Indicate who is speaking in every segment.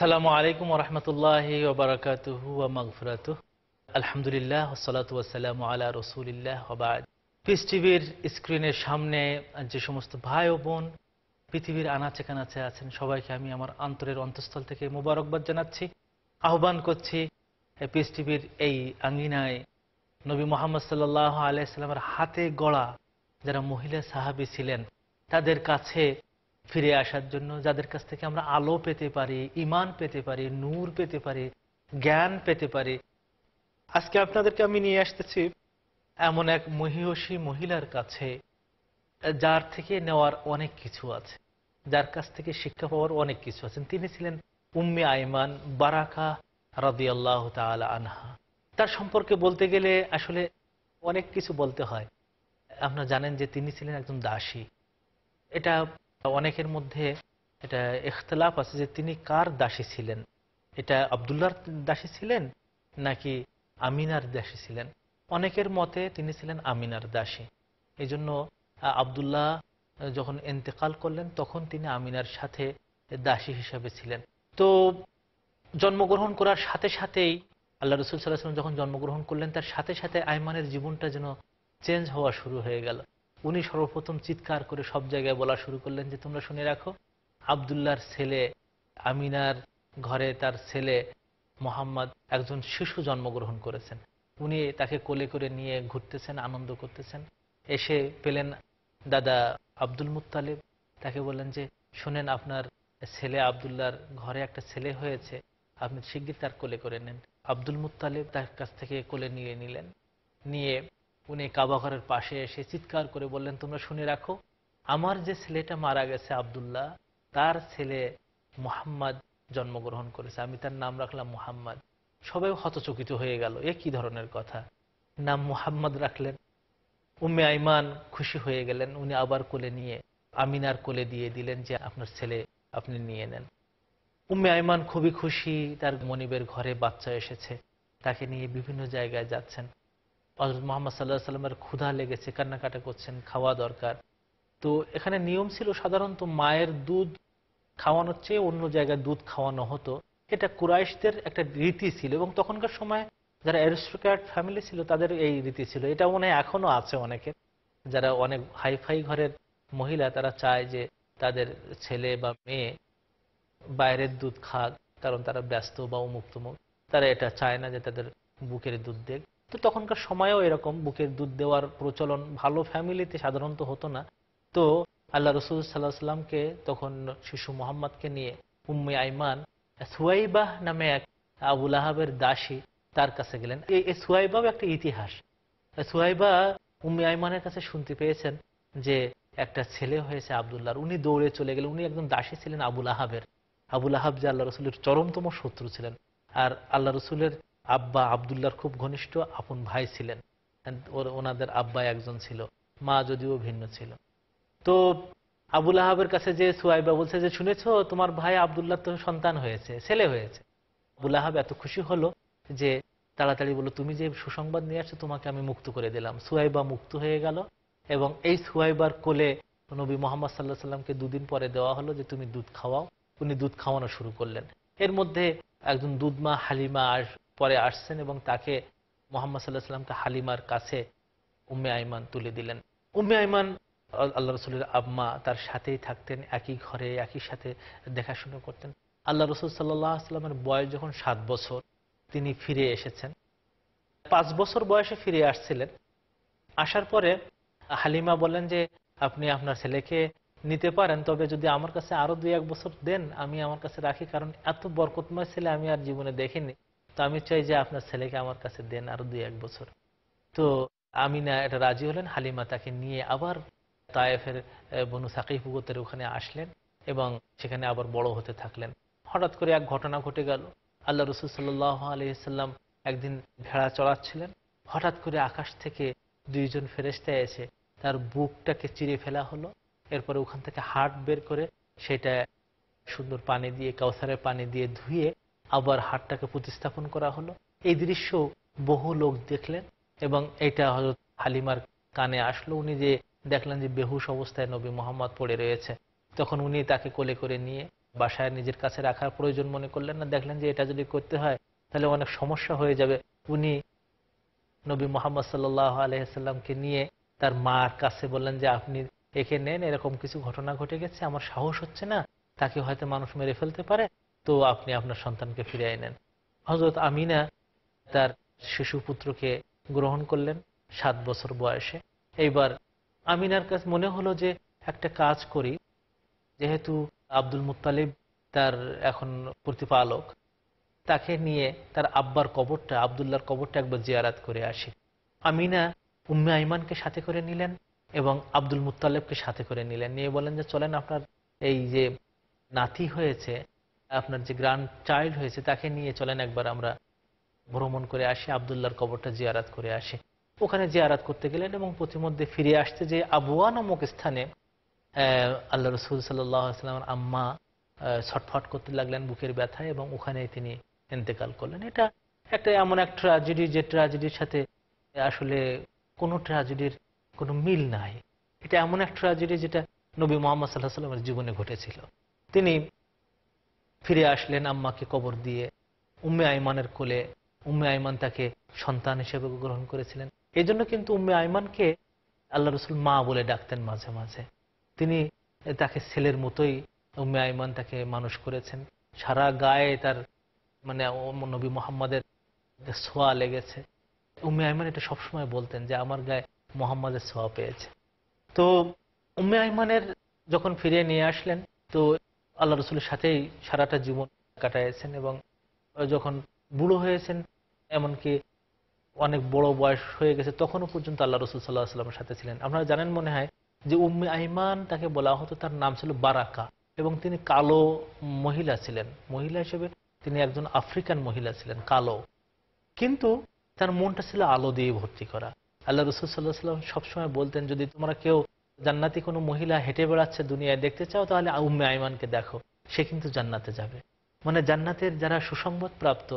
Speaker 1: আসসালামু আলাইকুম রহমতুল্লাহ ওবরাকাত আলহামদুলিল্লাহ সালাতু আসসালাম আলা রসুলিল্লাহ হবাদ পিস টিভির স্ক্রিনের সামনে যে সমস্ত ভাই ও বোন পৃথিবীর আনাচে কানাচে আছেন সবাইকে আমি আমার অন্তরের অন্তঃস্থল থেকে মোবারকবাদ জানাচ্ছি আহ্বান করছি পিস টিভির এই আঙ্গিনায় নবী মোহাম্মদ সাল্লাহ আলাইসাল্লামের হাতে গড়া যারা মহিলা সাহাবি ছিলেন তাদের কাছে ফিরে আসার জন্য যাদের কাছ থেকে আমরা আলো পেতে পারি ইমান পেতে পারি নূর পেতে পারি জ্ঞান পেতে পারি আজকে আপনাদেরকে আমি নিয়ে আসতেছি এমন এক মহিষী মহিলার কাছে যার থেকে নেওয়ার অনেক কিছু আছে যার কাছ থেকে শিক্ষা পাওয়ার অনেক কিছু আছেন তিনি ছিলেন উম্মে আইমান বারাকা রাদি আল্লাহ আনহা তার সম্পর্কে বলতে গেলে আসলে অনেক কিছু বলতে হয় আপনারা জানেন যে তিনি ছিলেন একজন দাসী এটা অনেকের মধ্যে এটা এখতলাফ আছে যে তিনি কার দাসী ছিলেন এটা আবদুল্লার দাসী ছিলেন নাকি আমিনার দাসী ছিলেন অনেকের মতে তিনি ছিলেন আমিনার দাসী এই জন্য আবদুল্লাহ যখন এন্তেকাল করলেন তখন তিনি আমিনার সাথে দাসী হিসাবে ছিলেন তো জন্মগ্রহণ করার সাথে সাথেই আল্লাহ রসুল সাল্লাহ যখন জন্মগ্রহণ করলেন তার সাথে সাথে আইমানের জীবনটা যেন চেঞ্জ হওয়া শুরু হয়ে গেল উনি সর্বপ্রথম চিৎকার করে সব জায়গায় বলা শুরু করলেন যে তোমরা শুনে রাখো আবদুল্লার ছেলে আমিনার ঘরে তার ছেলে মোহাম্মদ একজন শিশু জন্মগ্রহণ করেছেন উনি তাকে কোলে করে নিয়ে ঘুরতেছেন আনন্দ করতেছেন এসে পেলেন দাদা আব্দুল মুতালেব তাকে বললেন যে শোনেন আপনার ছেলে আবদুল্লার ঘরে একটা ছেলে হয়েছে আপনি শিগগির তার কোলে করে নেন আব্দুল মুতালেব তার কাছ থেকে কোলে নিয়ে নিলেন নিয়ে উনি কাবাঘরের পাশে এসে চিৎকার করে বললেন তোমরা শুনে রাখো আমার যে ছেলেটা মারা গেছে আবদুল্লাহ তার ছেলে মোহাম্মদ জন্মগ্রহণ করেছে আমি তার নাম রাখলাম মোহাম্মদ সবাই হতচকিত হয়ে গেল এ কি ধরনের কথা নাম মোহাম্মদ রাখলেন উম্মে আইমান খুশি হয়ে গেলেন উনি আবার কোলে নিয়ে আমিনার কোলে দিয়ে দিলেন যে আপনার ছেলে আপনি নিয়ে নেন উম্মে আইমান খুবই খুশি তার মনিবের ঘরে বাচ্চা এসেছে তাকে নিয়ে বিভিন্ন জায়গায় যাচ্ছেন হজরত মোহাম্মদ সাল্লাহ সাল্লামের ক্ষুধা লেগেছে কান্নাকাটা করছেন খাওয়া দরকার তো এখানে নিয়ম ছিল সাধারণত মায়ের দুধ খাওয়ানোর চেয়ে অন্য জায়গায় দুধ খাওয়ানো হতো এটা কুরাইশদের একটা রীতি ছিল এবং তখনকার সময় যারা অ্যারিস্টোক্র্যাট ফ্যামিলি ছিল তাদের এই রীতি ছিল এটা মনে হয় এখনও আছে অনেকে যারা অনেক হাইফাই ঘরের মহিলা তারা চায় যে তাদের ছেলে বা মেয়ে বাইরের দুধ খাক কারণ তারা ব্যস্ত বা অমুক্তমুক তারা এটা চায় না যে তাদের বুকের দুধ দেখ তো তখনকার সময়েও এরকম বুকের দুধ দেওয়ার প্রচলন ভালো ফ্যামিলিতে সাধারণত হতো না তো আল্লাহ রসুল সাল্লাহ সাল্লামকে তখন শিশু মোহাম্মদকে নিয়ে উম্মে আইমান সুয়াইবাহ নামে এক আবুল আহাবের দাসী তার কাছে গেলেন এই সুয়াইবাহ একটা ইতিহাস সুয়াইবা উম্মে আইমানের কাছে শুনতে পেয়েছেন যে একটা ছেলে হয়েছে আবদুল্লাহর উনি দৌড়ে চলে গেলেন উনি একদম দাসী ছিলেন আবুল আহাবের আবুল আহাব যে আল্লাহ রসুলের চরমতম শত্রু ছিলেন আর আল্লাহ রসুলের আব্বা আবদুল্লার খুব ঘনিষ্ঠ আপন ভাই ছিলেন ওর ওনাদের আব্বা একজন ছিল মা যদিও ভিন্ন ছিল তো আবুল আহাবের কাছে যে সুয়াইবা বলছে যে শুনেছ তোমার ভাই আবদুল্লাহ তো সন্তান হয়েছে ছেলে হয়েছে আবুল আহাব এত খুশি হলো যে তাড়াতাড়ি বলো তুমি যে সুসংবাদ নিয়ে আসছো তোমাকে আমি মুক্ত করে দিলাম সুয়াইবা মুক্ত হয়ে গেল এবং এই সুয়াইবার কোলে নবী মোহাম্মদ সাল্লাহ সাল্লামকে দুদিন পরে দেওয়া হলো যে তুমি দুধ খাওয়াও উনি দুধ খাওয়ানো শুরু করলেন এর মধ্যে একজন দুধমা হালিমা আর পরে আসছেন এবং তাকে মোহাম্মদ সাল্লাহ সাল্লামকে হালিমার কাছে উম্মে আইমান তুলে দিলেন উম্মে আইমান আল্লাহ রসুলের আম্মা তার সাথেই থাকতেন একই ঘরে একই সাথে দেখাশুনো করতেন আল্লাহ রসুল সাল্লাহ আসলামের বয়স যখন সাত বছর তিনি ফিরে এসেছেন পাঁচ বছর বয়সে ফিরে আসছিলেন আসার পরে হালিমা বলেন যে আপনি আপনার ছেলেকে নিতে পারেন তবে যদি আমার কাছে আরো দুই এক বছর দেন আমি আমার কাছে রাখি কারণ এত বরকতময় ছেলে আমি আর জীবনে দেখিনি তো আমি চাই যে আপনার ছেলেকে আমার কাছে দেন আরো দুই এক বছর তো আমিনা এটা রাজি হলেন হালিমা তাকে নিয়ে আবার তায়েফের বনু সাকিফ উগতের ওখানে আসলেন এবং সেখানে আবার বড় হতে থাকলেন হঠাৎ করে এক ঘটনা ঘটে গেল আল্লাহ রসুল সাল্লাহ আলহিসাল্লাম একদিন ভেড়া চড়াচ্ছিলেন হঠাৎ করে আকাশ থেকে দুইজন ফেরেস্তে এসে তার বুকটাকে চিরে ফেলা হলো এরপরে ওখান থেকে হাট বের করে সেটা সুন্দর পানি দিয়ে কাউসারের পানি দিয়ে ধুয়ে আবার হাটটাকে প্রতিস্থাপন করা হলো এই দৃশ্য বহু লোক দেখলেন এবং এটা হজরত হালিমার কানে আসলো উনি যে দেখলেন যে বেহুশ অবস্থায় নবী মোহাম্মদ পড়ে রয়েছে তখন উনি তাকে কোলে করে নিয়ে বাসায় নিজের কাছে রাখার প্রয়োজন মনে করলেন না দেখলেন যে এটা যদি করতে হয় তাহলে অনেক সমস্যা হয়ে যাবে উনি নবী মোহাম্মদ সাল্লাহ আলহিসাল্লামকে নিয়ে তার মার কাছে বললেন যে আপনি একে নেন এরকম কিছু ঘটনা ঘটে গেছে আমার সাহস হচ্ছে না তাকে হয়তো মানুষ মেরে ফেলতে পারে তো আপনি আপনার সন্তানকে ফিরে নেন হজরত আমিনা তার শিশু পুত্রকে গ্রহণ করলেন সাত বছর বয়সে এইবার আমিনার কাছে মনে হলো যে একটা কাজ করি যেহেতু আব্দুল মুতালিব তার এখন প্রতিপালক তাকে নিয়ে তার আব্বার কবরটা আবদুল্লার কবরটা একবার জিয়ারাত করে আসি আমিনা উম্মে আইমানকে সাথে করে নিলেন এবং আব্দুল মুতালেবকে সাথে করে নিলেন নিয়ে বলেন যে চলেন আপনার এই যে নাতি হয়েছে আপনার যে গ্রান্ড চাইল্ড হয়েছে তাকে নিয়ে চলেন একবার আমরা ভ্রমণ করে আসি আবদুল্লার কবরটা জিয়ারাত করে আসি ওখানে জিয়ারাত করতে গেলেন এবং প্রতিমধ্যে ফিরে আসতে যে আবুয়া নামক স্থানে আল্লাহ রসুল সাল্লামের আম্মা ছটফট করতে লাগলেন বুকের ব্যথা এবং ওখানে তিনি ইন্তেকাল করলেন এটা একটা এমন এক ট্র্যাজেডি যে ট্র্যাজেডির সাথে আসলে কোনো ট্র্যাজেডির কোনো মিল নাই এটা এমন এক ট্র্যাজেডি যেটা নবী মোহাম্মদ সাল্লাহ সাল্লামের জীবনে ঘটেছিল তিনি ফিরে আসলেন আম্মাকে কবর দিয়ে উম্মে আইমানের কোলে উম্মে আইমান তাকে সন্তান হিসেবে গ্রহণ করেছিলেন এই জন্য কিন্তু উম্মে আইমানকে আল্লাহ রসুল মা বলে ডাকতেন মাঝে মাঝে তিনি তাকে ছেলের মতোই উম্মে আইমান তাকে মানুষ করেছেন সারা গায়ে তার মানে নবী মোহাম্মদের ছোঁয়া লেগেছে উম্মে আইমান এটা সবসময় বলতেন যে আমার গায়ে মোহাম্মদের ছোঁয়া পেয়েছে তো উম্মে আইমানের যখন ফিরিয়ে নিয়ে আসলেন তো আল্লাহ রসুলের সাথেই সারাটা জীবন কাটাইছেন এবং যখন বুড়ো হয়েছেন এমনকি অনেক বড় বয়স হয়ে গেছে তখনও পর্যন্ত আল্লাহ রসুল সাল্লাহ আসলামের সাথে ছিলেন আপনারা জানেন মনে হয় যে উম্মি আইমান তাকে বলা হতো তার নাম ছিল বারাকা এবং তিনি কালো মহিলা ছিলেন মহিলা হিসেবে তিনি একজন আফ্রিকান মহিলা ছিলেন কালো কিন্তু তার মনটা ছিল আলো দিয়ে ভর্তি করা আল্লাহ রসুল সাল্লাহ সাল্লাম সবসময় বলতেন যদি তোমরা কেউ জান্নাতি কোনো মহিলা হেঁটে বেড়াচ্ছে দুনিয়ায় দেখতে চাও তাহলে উম্মে আইমানকে দেখো সে কিন্তু জান্নাতে যাবে মানে জান্নাতের যারা সুসংবাদ প্রাপ্ত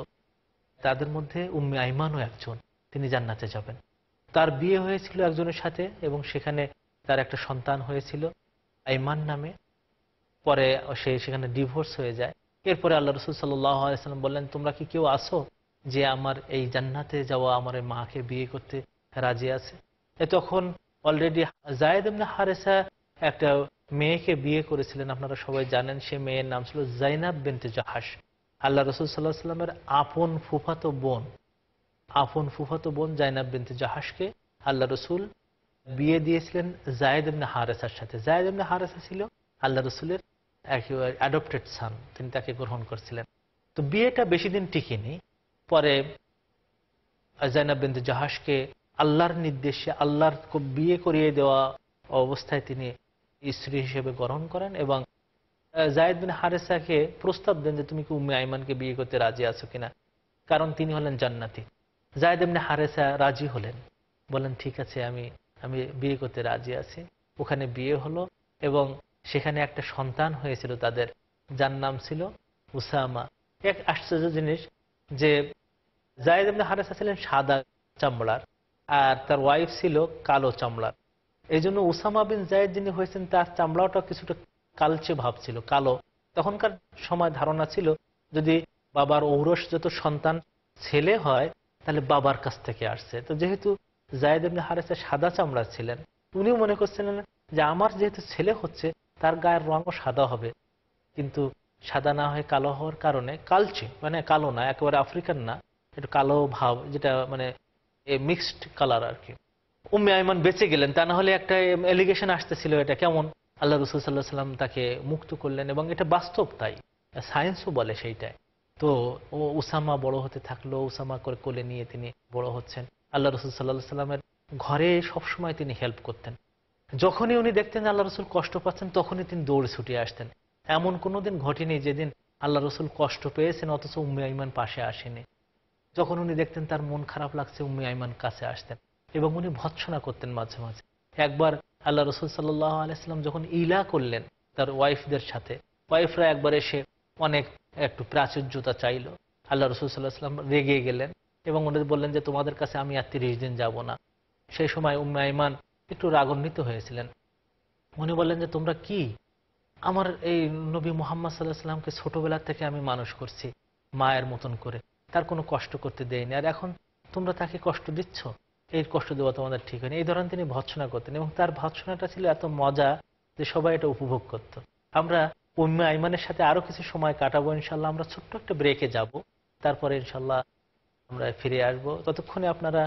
Speaker 1: তাদের মধ্যে উম্মে আইমানও একজন তিনি জান্নাতে যাবেন তার বিয়ে হয়েছিল একজনের সাথে এবং সেখানে তার একটা সন্তান হয়েছিল আইমান নামে পরে সে সেখানে ডিভোর্স হয়ে যায় এরপরে আল্লাহ রসুল সাল্লাম বললেন তোমরা কি কেউ আসো যে আমার এই জান্নাতে যাওয়া আমার মাকে বিয়ে করতে রাজি আছে এ তখন অলরেডি জায়দ এমনি হারেসা একটা মেয়েকে বিয়ে করেছিলেন আপনারা সবাই জানেন সে মেয়ের নাম ছিল জাইনাব বিনতে জাহাস আল্লাহ রসুল সাল্লাহ সাল্লামের আপন ফুফাতো বোন আপন ফুফাতো বোন জাইনাব বিনতে জাহাসকে আল্লাহ রসুল বিয়ে দিয়েছিলেন জায়দ এমনি হারেসার সাথে জায়দ এমনি হারেসা ছিল আল্লাহ রসুলের একেবারে অ্যাডপ্টেড সান তিনি তাকে গ্রহণ করছিলেন তো বিয়েটা বেশি দিন টিকেনি পরে জাইনাব বিন্দু জাহাজকে আল্লাহর নির্দেশে আল্লাহর বিয়ে করিয়ে দেওয়া অবস্থায় তিনি স্ত্রী হিসেবে গ্রহণ করেন এবং জায়দ বিন হারেসাকে প্রস্তাব দেন যে তুমি কি উম্মে আইমানকে বিয়ে করতে রাজি আছো কিনা কারণ তিনি হলেন জান্নাতি জায়দ এমনি হারেসা রাজি হলেন বলেন ঠিক আছে আমি আমি বিয়ে করতে রাজি আছি ওখানে বিয়ে হলো এবং সেখানে একটা সন্তান হয়েছিল তাদের যার নাম ছিল উসামা এক আশ্চর্য জিনিস যে জায়দ এমনি হারেসা ছিলেন সাদা চামড়ার আর তার ওয়াইফ ছিল কালো চামড়ার এই জন্য উসামা বিন জায়দ যিনি হয়েছেন তার চামড়াটা কিছুটা কালচে ভাব ছিল কালো তখনকার সময় ধারণা ছিল যদি বাবার ঔরস যত সন্তান ছেলে হয় তাহলে বাবার কাছ থেকে আসছে তো যেহেতু জায়দ ইবনে হারেসা সাদা চামড়া ছিলেন উনিও মনে করছিলেন যে আমার যেহেতু ছেলে হচ্ছে তার গায়ের রঙও সাদা হবে কিন্তু সাদা না হয়ে কালো হওয়ার কারণে কালচে মানে কালো না একেবারে আফ্রিকান না একটু কালো ভাব যেটা মানে মিক্সড কালার আর কি উম্মে আইমান বেঁচে গেলেন তা না হলে একটা এলিগেশন আসতেছিল এটা কেমন আল্লাহ রসুল সাল্লাহ সাল্লাম তাকে মুক্ত করলেন এবং এটা বাস্তব তাই সায়েন্সও বলে সেইটাই তো ও উসামা বড় হতে থাকলো উসামা করে কোলে নিয়ে তিনি বড় হচ্ছেন আল্লাহ রসুল সাল্লাহ সাল্লামের ঘরে সবসময় তিনি হেল্প করতেন যখনই উনি দেখতেন আল্লাহ রসুল কষ্ট পাচ্ছেন তখনই তিনি দৌড়ে ছুটিয়ে আসতেন এমন কোনো দিন ঘটেনি যেদিন আল্লাহ রসুল কষ্ট পেয়েছেন অথচ উম্মে আইমান পাশে আসেনি যখন উনি দেখতেন তার মন খারাপ লাগছে উম্মি আইমান কাছে আসতেন এবং উনি ভৎসনা করতেন মাঝে মাঝে একবার আল্লাহ রসুল সাল্লাহ আলাইসাল্লাম যখন ইলা করলেন তার ওয়াইফদের সাথে ওয়াইফরা একবার এসে অনেক একটু প্রাচুর্যতা চাইল আল্লাহ রসুল সাল্লাহ সাল্লাম রেগে গেলেন এবং উনি বললেন যে তোমাদের কাছে আমি আর তিরিশ দিন যাব না সেই সময় উম্মে ইমান একটু রাগান্বিত হয়েছিলেন উনি বললেন যে তোমরা কি আমার এই নবী মোহাম্মদ সাল্লাহ সাল্লামকে ছোটোবেলা থেকে আমি মানুষ করছি মায়ের মতন করে তার কোনো কষ্ট করতে দেয়নি আর এখন তোমরা তাকে কষ্ট দিচ্ছ এই কষ্ট দেওয়া তোমাদের ঠিক হয়নি এই ধরনের তিনি ভৎসনা করতেন এবং তার ভৎসনাটা ছিল এত মজা যে সবাই এটা উপভোগ করত আমরা অন্য আইমানের সাথে আরও কিছু সময় কাটাবো ইনশাল্লাহ আমরা ছোট্ট একটা ব্রেকে যাব তারপরে ইনশাল্লাহ আমরা ফিরে আসবো ততক্ষণে আপনারা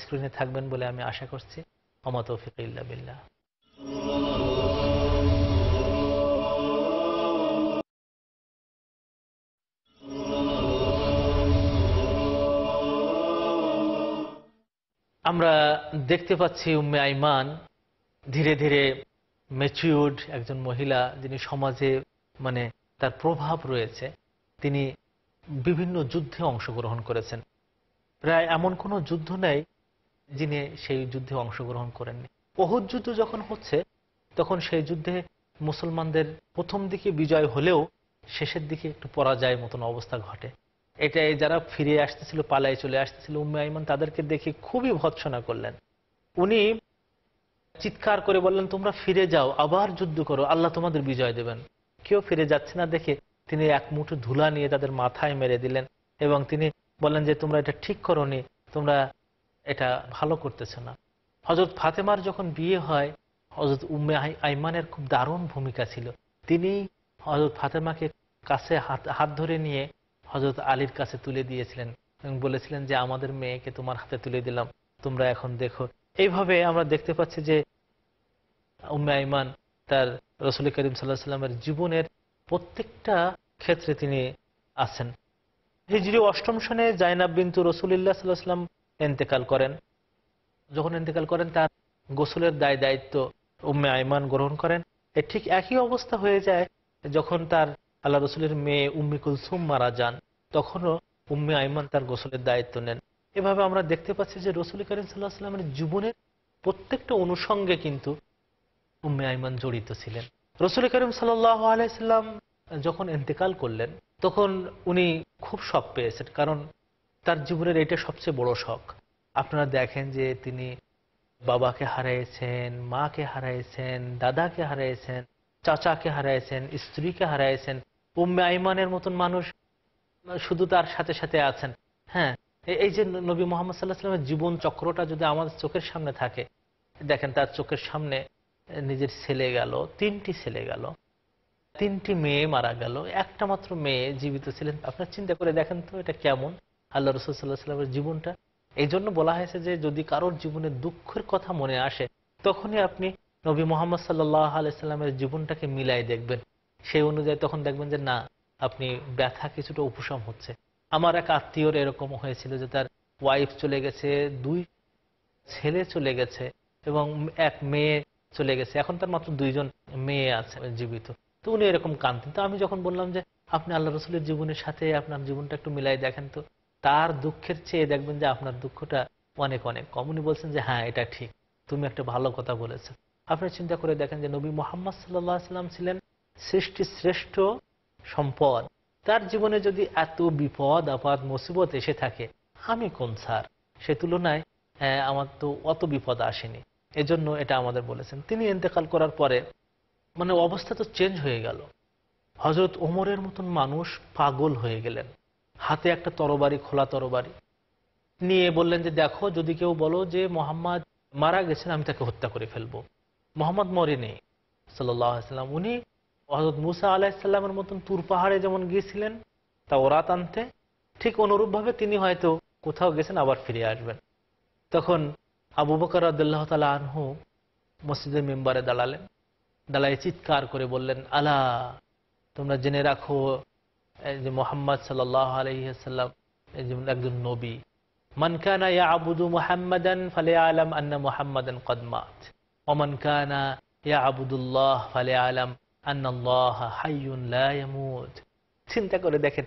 Speaker 1: স্ক্রিনে থাকবেন বলে আমি আশা করছি অমত ফিকিল্লা বিল্লাহ আমরা দেখতে পাচ্ছি উম্মে আইমান ধীরে ধীরে ম্যাচিউর্ড একজন মহিলা যিনি সমাজে মানে তার প্রভাব রয়েছে তিনি বিভিন্ন যুদ্ধে অংশগ্রহণ করেছেন প্রায় এমন কোনো যুদ্ধ নেই যিনি সেই যুদ্ধে অংশগ্রহণ করেননি অহুদ যুদ্ধ যখন হচ্ছে তখন সেই যুদ্ধে মুসলমানদের প্রথম দিকে বিজয় হলেও শেষের দিকে একটু পরাজয়ের মতন অবস্থা ঘটে এটাই যারা ফিরে আসতেছিল পালায় চলে আসতেছিল উম্মে আইমান তাদেরকে দেখে খুবই ভৎসনা করলেন উনি চিৎকার করে বললেন তোমরা ফিরে যাও আবার যুদ্ধ করো আল্লাহ তোমাদের বিজয় দেবেন কেউ ফিরে যাচ্ছে না দেখে তিনি এক মুঠো ধুলা নিয়ে তাদের মাথায় মেরে দিলেন এবং তিনি বলেন যে তোমরা এটা ঠিক করো নি তোমরা এটা ভালো করতেছ না হজরত ফাতেমার যখন বিয়ে হয় হজরত উম্মে আইমানের খুব দারুণ ভূমিকা ছিল তিনি হজরত ফাতেমাকে কাছে হাত হাত ধরে নিয়ে হজরত আলীর কাছে তুলে দিয়েছিলেন এবং বলেছিলেন যে আমাদের মেয়েকে তোমার হাতে তুলে দিলাম তোমরা এখন দেখো এইভাবে আমরা দেখতে পাচ্ছি যে উম্মে আইমান তার রসুল করিম সাল্লাহ সাল্লামের জীবনের প্রত্যেকটা ক্ষেত্রে তিনি আছেন হিজড়ি অষ্টম সনে জাইনাব বিন্তু রসুলিল্লা সাল্লাহ সাল্লাম এন্তেকাল করেন যখন এন্তেকাল করেন তার গোসলের দায় দায়িত্ব উম্মে আইমান গ্রহণ করেন ঠিক একই অবস্থা হয়ে যায় যখন তার আল্লাহ রসুলের মেয়ে উম্মি কুলসুম মারা যান তখনও উম্মে আইমান তার গোসলের দায়িত্ব নেন এভাবে আমরা দেখতে পাচ্ছি যে রসুল করিম সাল্লাহ সাল্লামের জীবনের প্রত্যেকটা অনুষঙ্গে কিন্তু উম্মে আইমান জড়িত ছিলেন রসুল করিম সাল্লাহ আলাইসাল্লাম যখন এন্তেকাল করলেন তখন উনি খুব শখ পেয়েছেন কারণ তার জীবনের এটা সবচেয়ে বড় শখ আপনারা দেখেন যে তিনি বাবাকে হারাইছেন মাকে হারাইছেন দাদাকে হারাইছেন চাচাকে হারাইছেন স্ত্রীকে হারাইছেন উম্মে আইমানের মতন মানুষ শুধু তার সাথে সাথে আছেন হ্যাঁ এই যে নবী মোহাম্মদ সাল্লাহ সাল্লামের জীবন চক্রটা যদি আমাদের চোখের সামনে থাকে দেখেন তার চোখের সামনে নিজের ছেলে গেল তিনটি ছেলে গেল তিনটি মেয়ে মারা গেল একটা মাত্র মেয়ে জীবিত ছিলেন আপনার চিন্তা করে দেখেন তো এটা কেমন আল্লাহ রসুল সাল্লাহ সাল্লামের জীবনটা এই জন্য বলা হয়েছে যে যদি কারোর জীবনে দুঃখের কথা মনে আসে তখনই আপনি নবী মোহাম্মদ সাল্লাহ আলাইস্লামের জীবনটাকে মিলাই দেখবেন সেই অনুযায়ী তখন দেখবেন যে না আপনি ব্যথা কিছুটা উপশম হচ্ছে আমার এক আত্মীয়র এরকম হয়েছিল যে তার ওয়াইফ চলে গেছে দুই ছেলে চলে গেছে এবং এক মেয়ে চলে গেছে এখন তার মাত্র দুইজন মেয়ে আছে জীবিত তো উনি এরকম কাঁদতেন তো আমি যখন বললাম যে আপনি আল্লাহ রসুলের জীবনের সাথে আপনার জীবনটা একটু মিলাই দেখেন তো তার দুঃখের চেয়ে দেখবেন যে আপনার দুঃখটা অনেক অনেক কম উনি বলছেন যে হ্যাঁ এটা ঠিক তুমি একটা ভালো কথা বলেছো আপনি চিন্তা করে দেখেন যে নবী মোহাম্মদ সাল্লাহ সাল্লাম ছিলেন সৃষ্টি শ্রেষ্ঠ সম্পদ তার জীবনে যদি এত বিপদ আপাত মুসিবত এসে থাকে আমি কোন স্যার সে তুলনায় আমার তো অত বিপদ আসেনি এজন্য এটা আমাদের বলেছেন তিনি এন্তেকাল করার পরে মানে অবস্থা তো চেঞ্জ হয়ে গেল হজরত ওমরের মতন মানুষ পাগল হয়ে গেলেন হাতে একটা তরবারি খোলা তরবারি নিয়ে বললেন যে দেখো যদি কেউ বলো যে মোহাম্মদ মারা গেছেন আমি তাকে হত্যা করে ফেলবো মোহাম্মদ মরেনি সাল্লাম উনি হজরত মুসা আলাহিসাল্লামের মতন তুর পাহাড়ে যেমন গিয়েছিলেন তা ওরাত আনতে ঠিক অনুরূপভাবে তিনি হয়তো কোথাও গেছেন আবার ফিরে আসবেন তখন আবু বকর আবদুল্লাহ তালা আনহু মসজিদের মেম্বারে দাঁড়ালেন দাঁড়ায় চিৎকার করে বললেন আলা তোমরা জেনে রাখো যে মোহাম্মদ সাল আলহিহাল্লাম একজন নবী মানকানা ইয়া আবুদু মোহাম্মদান ফালে আলম আন্না মোহাম্মদান কদমাত ওমানকানা ইয়া আবুদুল্লাহ ফালে আলম চিন্তা করে দেখেন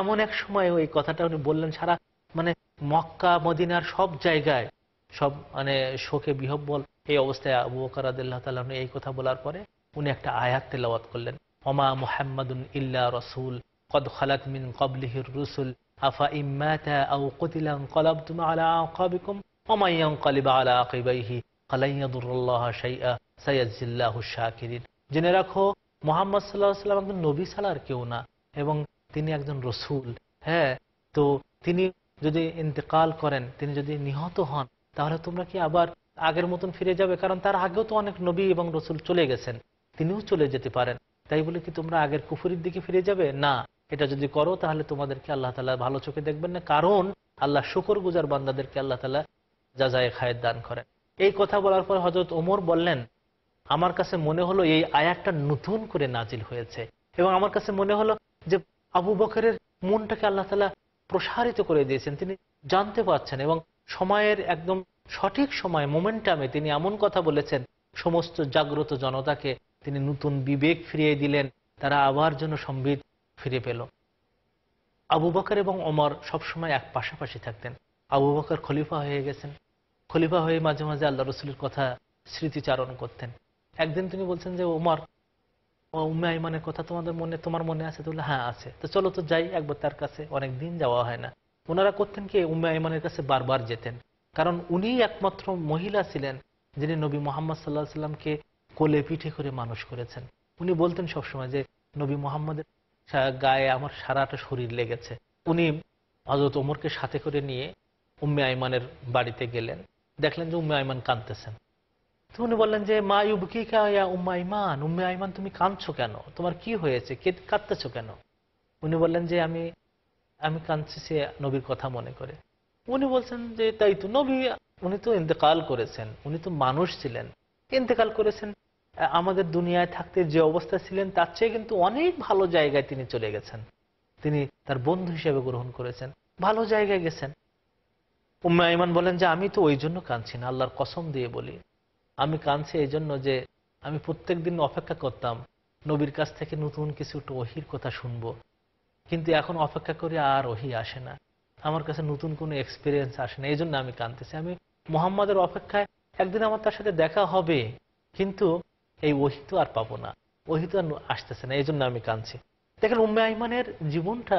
Speaker 1: এমন এক সময় ওই কথাটা উনি বললেন সারা মানে মক্কা মদিনার সব জায়গায় সব মানে শোকে বিহব্বল এই অবস্থায় আবু বকর এই কথা বলার পরে উনি একটা আয়াত তেলাওয়াত করলেন অমা মুহাম্মাদুন ইল্লা রসুল কদ খালাত মিন কবলিহির রসুল আফা ইম্মাতা আও কতিলাং কলাবতুম আলা আকাবিকুম ওমাইয়াং কলিবা আলা আকিবাইহি আলাইয়াদুল্লাহ শাইআ সাইয়াজিল্লাহু শাকিরিন জেনে রাখো মোহাম্মদ সাল্লাহ সাল্লাম একজন নবী ছাড়া আর কেউ না এবং তিনি একজন রসুল হ্যাঁ তো তিনি যদি ইন্তেকাল করেন তিনি যদি নিহত হন তাহলে তোমরা কি আবার আগের মতন ফিরে যাবে কারণ তার আগেও তো অনেক নবী এবং রসুল চলে গেছেন তিনিও চলে যেতে পারেন তাই বলে কি তোমরা আগের কুফুরির দিকে ফিরে যাবে না এটা যদি করো তাহলে তোমাদেরকে আল্লাহ তালা ভালো চোখে দেখবেন না কারণ আল্লাহ শুকর গুজার বান্দাদেরকে আল্লাহ তালা যা যায় খায়ের দান করেন এই কথা বলার পর হজরত ওমর বললেন আমার কাছে মনে হলো এই আয়াতটা নতুন করে নাজিল হয়েছে এবং আমার কাছে মনে হলো যে আবু বকরের মনটাকে আল্লাহ তালা প্রসারিত করে দিয়েছেন তিনি জানতে পারছেন এবং সময়ের একদম সঠিক সময় মোমেন্টামে তিনি এমন কথা বলেছেন সমস্ত জাগ্রত জনতাকে তিনি নতুন বিবেক ফিরিয়ে দিলেন তারা আবার জন্য সম্বিত ফিরে পেল আবু বকর এবং অমর সবসময় এক পাশাপাশি থাকতেন আবু বকর খলিফা হয়ে গেছেন খলিফা হয়ে মাঝে মাঝে আল্লাহ রসুলের কথা স্মৃতিচারণ করতেন একদিন তুমি বলছেন যে ওমার উম্মে আইমানের কথা তোমাদের মনে তোমার মনে আছে তাহলে হ্যাঁ আছে তো চলো তো যাই একবার তার কাছে অনেক দিন যাওয়া হয় না ওনারা করতেন কি উম্মে আইমানের কাছে বারবার যেতেন কারণ উনি একমাত্র মহিলা ছিলেন যিনি নবী মোহাম্মদ সাল্লাহ সাল্লামকে কোলে পিঠে করে মানুষ করেছেন উনি বলতেন সবসময় যে নবী মোহাম্মদের গায়ে আমার সারাটা শরীর লেগেছে উনি হজরত ওমরকে সাথে করে নিয়ে উম্মে আইমানের বাড়িতে গেলেন দেখলেন যে উম্মে আইমান কাঁদতেছেন উনি বললেন যে মা ইউবকিকা উম্মা ইমান উম্মা ইমান তুমি কাঁদছো কেন তোমার কি হয়েছে কে কাঁদতেছো কেন উনি বললেন যে আমি আমি কাঁদছি সে নবীর কথা মনে করে উনি বলছেন যে তাই তো নবী উনি তো ইন্তেকাল করেছেন উনি তো মানুষ ছিলেন ইন্তেকাল করেছেন আমাদের দুনিয়ায় থাকতে যে অবস্থা ছিলেন তার চেয়ে কিন্তু অনেক ভালো জায়গায় তিনি চলে গেছেন তিনি তার বন্ধু হিসেবে গ্রহণ করেছেন ভালো জায়গায় গেছেন উম্মা ইমান বলেন যে আমি তো ওই জন্য কাঁদছি না আল্লাহর কসম দিয়ে বলি আমি কাঁদছি এই জন্য যে আমি প্রত্যেক দিন অপেক্ষা করতাম নবীর কাছ থেকে নতুন কিছু একটু ওহির কথা শুনবো কিন্তু এখন অপেক্ষা করে আর ওহি আসে না আমার কাছে নতুন কোনো এক্সপিরিয়েন্স আসে না এই জন্য আমি কাঁদতেছি আমি মোহাম্মদের অপেক্ষায় একদিন আমার তার সাথে দেখা হবে কিন্তু এই ওহি তো আর পাবো না ওহি তো আর আসতেছে না এই জন্য আমি কাঁদছি দেখেন উম্মে আইমানের জীবনটা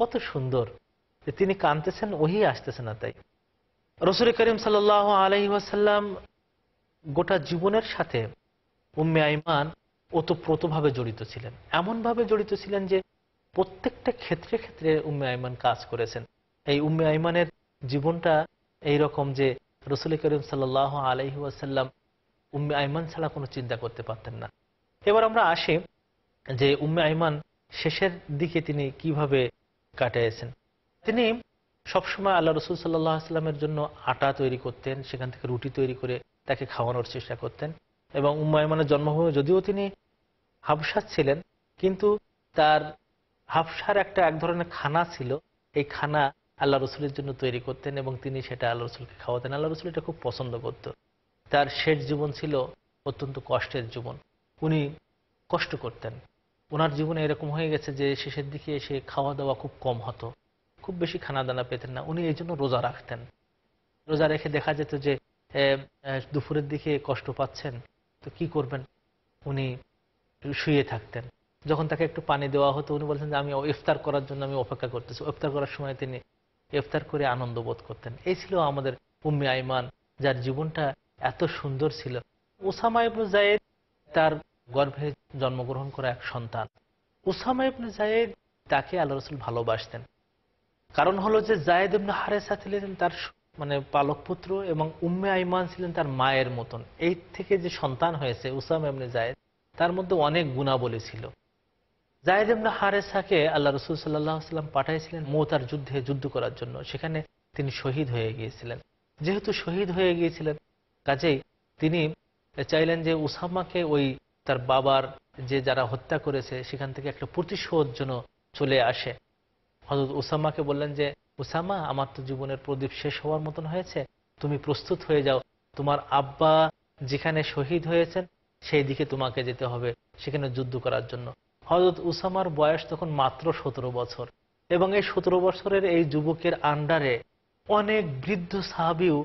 Speaker 1: কত সুন্দর তিনি কাঁদতেছেন ওহি আসতেছে না তাই রসুল করিম সাল্লাহ আলহি গোটা জীবনের সাথে উম্মে আইমান ওতপ্রোতভাবে জড়িত ছিলেন এমনভাবে জড়িত ছিলেন যে প্রত্যেকটা ক্ষেত্রে ক্ষেত্রে উম্মে আইমান কাজ করেছেন এই উম্মে আইমানের জীবনটা এই রকম যে রসুল করিম সাল আলহি আসাল্লাম উম্মে আইমান ছাড়া কোনো চিন্তা করতে পারতেন না এবার আমরা আসি যে উম্মে আইমান শেষের দিকে তিনি কিভাবে কাটিয়েছেন তিনি সবসময় আল্লাহ রসুল সাল্লাহ আসলামের জন্য আটা তৈরি করতেন সেখান থেকে রুটি তৈরি করে তাকে খাওয়ানোর চেষ্টা করতেন এবং উম্মায়মানের জন্মভূমি যদিও তিনি হাফসার ছিলেন কিন্তু তার হাফসার একটা এক ধরনের খানা ছিল এই খানা আল্লাহ রসুলের জন্য তৈরি করতেন এবং তিনি সেটা আল্লাহ রসুলকে খাওয়াতেন আল্লাহ রসুল এটা খুব পছন্দ করত তার শেষ জীবন ছিল অত্যন্ত কষ্টের জীবন উনি কষ্ট করতেন ওনার জীবনে এরকম হয়ে গেছে যে শেষের দিকে এসে খাওয়া দাওয়া খুব কম হতো খুব বেশি খানা দানা পেতেন না উনি এই জন্য রোজা রাখতেন রোজা রেখে দেখা যেত যে দুপুরের দিকে কষ্ট পাচ্ছেন তো কি করবেন উনি শুয়ে থাকতেন যখন তাকে একটু পানি দেওয়া হতো উনি বলছেন যে আমি ইফতার করার জন্য আমি অপেক্ষা করতেছি ইফতার করার সময় তিনি ইফতার করে আনন্দ বোধ করতেন এই ছিল আমাদের উম্মি আইমান যার জীবনটা এত সুন্দর ছিল ওসামা ইবনু জায়েদ তার গর্ভে জন্মগ্রহণ করা এক সন্তান ওসামা ইবনু জায়েদ তাকে আল্লাহ রসুল ভালোবাসতেন কারণ হলো যে জায়েদ ইবনু হারেসা ছিলেন তার মানে পালক পুত্র এবং উম্মে আইমান ছিলেন তার মায়ের মতন এই থেকে যে সন্তান হয়েছে উসাম এমনি জায়েদ তার মধ্যে অনেক গুণাবলী ছিল জায়েদ এমনি হারেসাকে আল্লাহ রসুল সাল্লাহ সাল্লাম পাঠাইছিলেন তার যুদ্ধে যুদ্ধ করার জন্য সেখানে তিনি শহীদ হয়ে গিয়েছিলেন যেহেতু শহীদ হয়ে গিয়েছিলেন কাজেই তিনি চাইলেন যে উসামাকে ওই তার বাবার যে যারা হত্যা করেছে সেখান থেকে একটা প্রতিশোধ যেন চলে আসে হজরত উসামাকে বললেন যে ওসামা আমার তো জীবনের প্রদীপ শেষ হওয়ার মতন হয়েছে তুমি প্রস্তুত হয়ে যাও তোমার আব্বা যেখানে শহীদ হয়েছেন সেই দিকে তোমাকে যেতে হবে সেখানে যুদ্ধ করার জন্য হজরত উসামার বয়স তখন মাত্র সতেরো বছর এবং এই সতেরো বছরের এই যুবকের আন্ডারে অনেক বৃদ্ধ সাহাবিও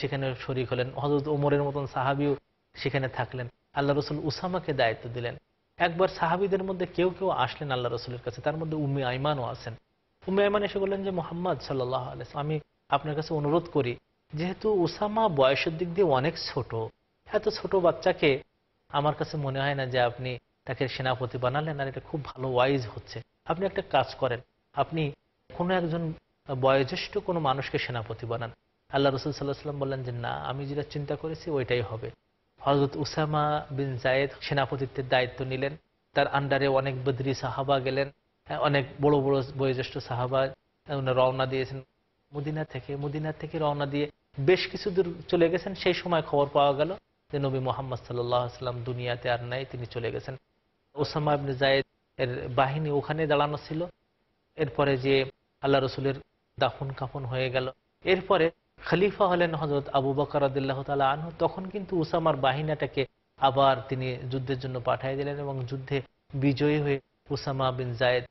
Speaker 1: সেখানে শরিক হলেন হজরত ওমরের মতন সাহাবিও সেখানে থাকলেন আল্লাহ রসুল উসামাকে দায়িত্ব দিলেন একবার সাহাবিদের মধ্যে কেউ কেউ আসলেন আল্লাহ রসুলের কাছে তার মধ্যে উম্মে আইমানও আছেন উম্মেয়মান এসে বললেন যে মোহাম্মদ সাল্লাহ আলাইসলাম আমি আপনার কাছে অনুরোধ করি যেহেতু উসামা বয়সের দিক দিয়ে অনেক ছোট এত ছোট বাচ্চাকে আমার কাছে মনে হয় না যে আপনি তাকে সেনাপতি বানালেন আর এটা খুব ভালো ওয়াইজ হচ্ছে আপনি একটা কাজ করেন আপনি কোনো একজন বয়োজ্যেষ্ঠ কোনো মানুষকে সেনাপতি বানান আল্লাহ রসুল সাল্লাহ সাল্লাম বললেন যে না আমি যেটা চিন্তা করেছি ওইটাই হবে হজরত উসামা বিন জায়েদ সেনাপতিত্বের দায়িত্ব নিলেন তার আন্ডারে অনেক বদরি সাহাবা গেলেন অনেক বড় বড় বয়োজ্যেষ্ঠ সাহাবা উনি রওনা দিয়েছেন মদিনা থেকে মদিনা থেকে রওনা দিয়ে বেশ কিছু দূর চলে গেছেন সেই সময় খবর পাওয়া গেল যে নবী মোহাম্মদ সাল্লাম দুনিয়াতে আর নাই তিনি চলে গেছেন ওসামা আবনে জায়দ এর বাহিনী ওখানে দাঁড়ানো ছিল এরপরে যে আল্লাহ রসুলের দাফন কাফন হয়ে গেল এরপরে খালিফা হলেন হজরত আবু বকর আদিল্লাহ তালা আনহ তখন কিন্তু উসামার বাহিনীটাকে আবার তিনি যুদ্ধের জন্য পাঠিয়ে দিলেন এবং যুদ্ধে বিজয়ী হয়ে উসামা বিন জায়দ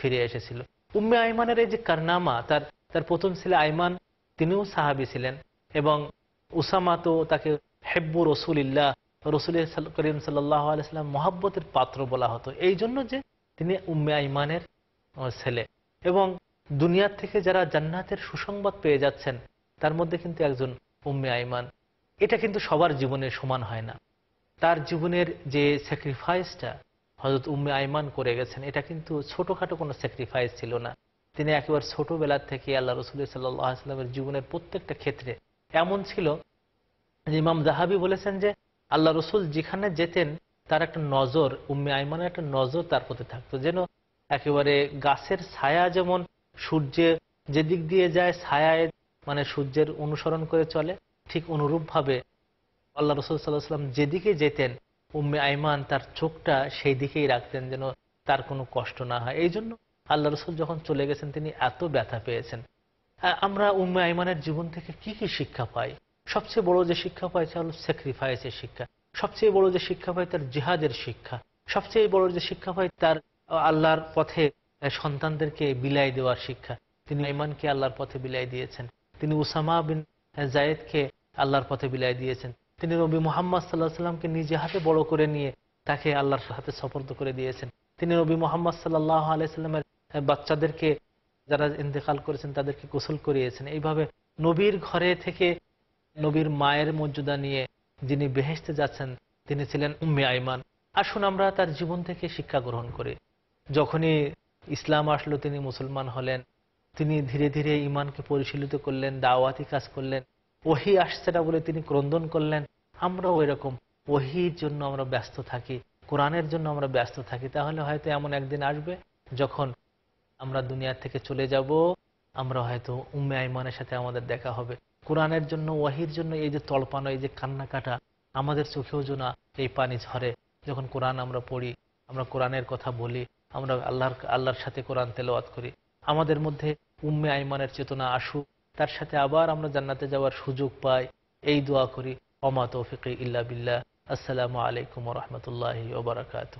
Speaker 1: ফিরে এসেছিল উম্মে আইমানের এই যে কারনামা তার তার প্রথম ছেলে আইমান তিনিও সাহাবি ছিলেন এবং উসামা তো তাকে হেব্বু রসুলিল্লাহ রসুল করিম সাল্লাহ আলাইসাল্লাম মহাব্বতের পাত্র বলা হতো এই জন্য যে তিনি উম্মে আইমানের ছেলে এবং দুনিয়ার থেকে যারা জান্নাতের সুসংবাদ পেয়ে যাচ্ছেন তার মধ্যে কিন্তু একজন উম্মে আইমান এটা কিন্তু সবার জীবনে সমান হয় না তার জীবনের যে স্যাক্রিফাইসটা হজরত উম্মে আইমান করে গেছেন এটা কিন্তু ছোটোখাটো কোনো স্যাক্রিফাইস ছিল না তিনি একেবারে ছোটোবেলার থেকে আল্লাহ রসুল সাল্লাহ আসলামের জীবনের প্রত্যেকটা ক্ষেত্রে এমন ছিল ইমাম জাহাবি বলেছেন যে আল্লাহ রসুল যেখানে যেতেন তার একটা নজর উম্মে আইমানের একটা নজর তার প্রতি থাকতো যেন একেবারে গাছের ছায়া যেমন সূর্যে যেদিক দিয়ে যায় ছায়ায় মানে সূর্যের অনুসরণ করে চলে ঠিক অনুরূপভাবে আল্লাহ রসুল সাল্লাহ সাল্লাম যেদিকে যেতেন উম্মে আইমান তার চোখটা সেই দিকেই রাখতেন যেন তার কোনো কষ্ট না হয় এই জন্য আল্লাহ রসুল যখন চলে গেছেন তিনি এত ব্যথা পেয়েছেন আমরা উম্মে আইমানের জীবন থেকে কি কি শিক্ষা পাই সবচেয়ে বড় যে শিক্ষা পাই তা হল স্যাক্রিফাইসের শিক্ষা সবচেয়ে বড় যে শিক্ষা পাই তার জিহাদের শিক্ষা সবচেয়ে বড় যে শিক্ষা পাই তার আল্লাহর পথে সন্তানদেরকে বিলাই দেওয়ার শিক্ষা তিনি আইমানকে আল্লাহর পথে বিলাই দিয়েছেন তিনি উসামা বিন জায়েদকে আল্লাহর পথে বিলাই দিয়েছেন তিনি নবী মোহাম্মদ সাল্লাহ সাল্লামকে নিজে হাতে বড় করে নিয়ে তাকে আল্লাহর হাতে সফর্দ করে দিয়েছেন তিনি নবী মোহাম্মদ সাল্লাহ আলাইস্লামের বাচ্চাদেরকে যারা ইন্তেকাল করেছেন তাদেরকে গোসল করিয়েছেন এইভাবে নবীর ঘরে থেকে নবীর মায়ের মর্যাদা নিয়ে যিনি বেহেসতে যাচ্ছেন তিনি ছিলেন উম্মে আইমান আসুন আমরা তার জীবন থেকে শিক্ষা গ্রহণ করি যখনই ইসলাম আসলো তিনি মুসলমান হলেন তিনি ধীরে ধীরে ইমানকে পরিশীলিত করলেন দাওয়াতি কাজ করলেন ওহি আসছে না বলে তিনি ক্রন্দন করলেন আমরাও রকম ওহির জন্য আমরা ব্যস্ত থাকি কোরআনের জন্য আমরা ব্যস্ত থাকি তাহলে হয়তো এমন একদিন আসবে যখন আমরা দুনিয়া থেকে চলে যাব আমরা হয়তো উম্মে আইমানের সাথে আমাদের দেখা হবে কোরআনের জন্য ওয়াহির জন্য এই যে তলপানো এই যে কান্নাকাটা আমাদের চোখেও জোনা এই পানি ঝরে যখন কোরআন আমরা পড়ি আমরা কোরআনের কথা বলি আমরা আল্লাহর আল্লাহর সাথে কোরআন তেলাওয়াত করি আমাদের মধ্যে উম্মে আইমানের চেতনা আসুক তার সাথে আবার আমরা জান্নাতে যাওয়ার সুযোগ পাই এই দোয়া করি অমাত তৌফিক ইল্লা বিল্লাহ আসসালামু আলাইকুম রহমতুল্লাহ ওবরাকাতু